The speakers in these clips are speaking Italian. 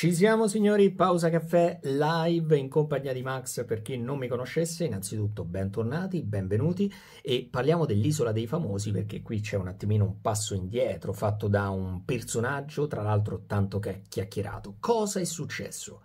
Ci siamo signori, pausa caffè live in compagnia di Max, per chi non mi conoscesse, innanzitutto bentornati, benvenuti e parliamo dell'isola dei famosi perché qui c'è un attimino un passo indietro fatto da un personaggio, tra l'altro tanto che chiacchierato. Cosa è successo?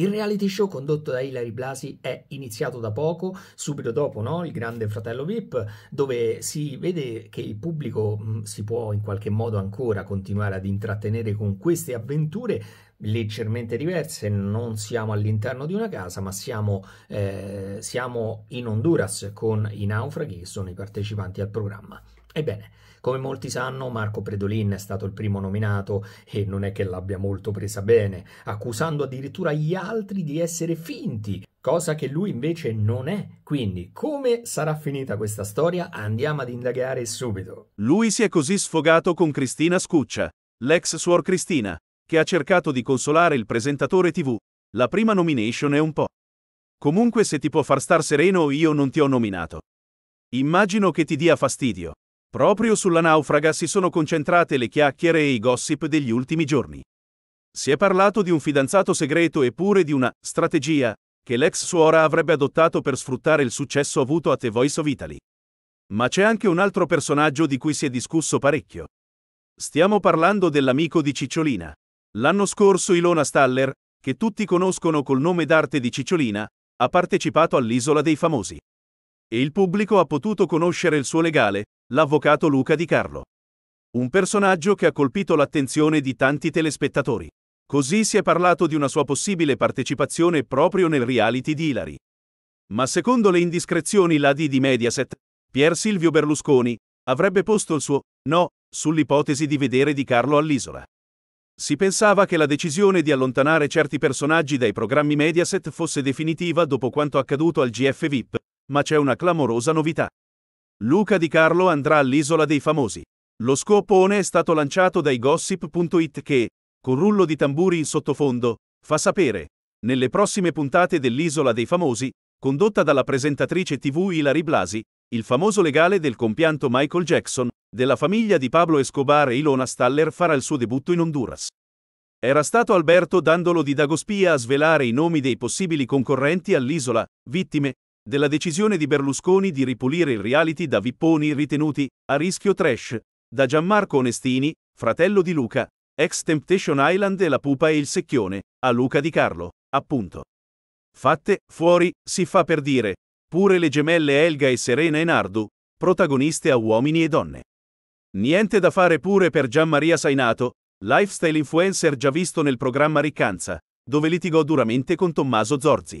Il reality show condotto da Hilary Blasi è iniziato da poco, subito dopo no? il grande fratello VIP, dove si vede che il pubblico mh, mm, si può in qualche modo ancora continuare ad intrattenere con queste avventure leggermente diverse, non siamo all'interno di una casa, ma siamo, eh, siamo in Honduras con i naufraghi che sono i partecipanti al programma. Ebbene, come molti sanno, Marco Predolin è stato il primo nominato e non è che l'abbia molto presa bene, accusando addirittura gli altri di essere finti, cosa che lui invece non è. Quindi, come sarà finita questa storia? Andiamo ad indagare subito. Lui si è così sfogato con Cristina Scuccia, l'ex suor Cristina, che ha cercato di consolare il presentatore TV. La prima nomination è un po'. Comunque se ti può far star sereno io non ti ho nominato. Immagino che ti dia fastidio. Proprio sulla naufraga si sono concentrate le chiacchiere e i gossip degli ultimi giorni. Si è parlato di un fidanzato segreto e pure di una strategia che l'ex suora avrebbe adottato per sfruttare il successo avuto a The Voice of Italy. Ma c'è anche un altro personaggio di cui si è discusso parecchio. Stiamo parlando dell'amico di Cicciolina. L'anno scorso Ilona Staller, che tutti conoscono col nome d'arte di Cicciolina, ha partecipato all'Isola dei Famosi. E il pubblico ha potuto conoscere il suo legale, L'avvocato Luca Di Carlo. Un personaggio che ha colpito l'attenzione di tanti telespettatori. Così si è parlato di una sua possibile partecipazione proprio nel reality di Ilari. Ma secondo le indiscrezioni la D di Mediaset, Pier Silvio Berlusconi avrebbe posto il suo no sull'ipotesi di vedere Di Carlo all'isola. Si pensava che la decisione di allontanare certi personaggi dai programmi Mediaset fosse definitiva dopo quanto accaduto al GF VIP, ma c'è una clamorosa novità. Luca Di Carlo andrà all'Isola dei Famosi. Lo scopone è stato lanciato dai gossip.it che, con rullo di tamburi in sottofondo, fa sapere, nelle prossime puntate dell'Isola dei Famosi, condotta dalla presentatrice TV Ilari Blasi, il famoso legale del compianto Michael Jackson, della famiglia di Pablo Escobar e Ilona Staller farà il suo debutto in Honduras. Era stato Alberto Dandolo di Dagospia a svelare i nomi dei possibili concorrenti all'isola, vittime, della decisione di Berlusconi di ripulire il reality da vipponi ritenuti a rischio trash, da Gianmarco Onestini, fratello di Luca, ex Temptation Island e la pupa e il secchione, a Luca di Carlo, appunto. Fatte, fuori, si fa per dire, pure le gemelle Elga e Serena Enardu, protagoniste a uomini e donne. Niente da fare pure per Gianmaria Sainato, lifestyle influencer già visto nel programma Riccanza, dove litigò duramente con Tommaso Zorzi.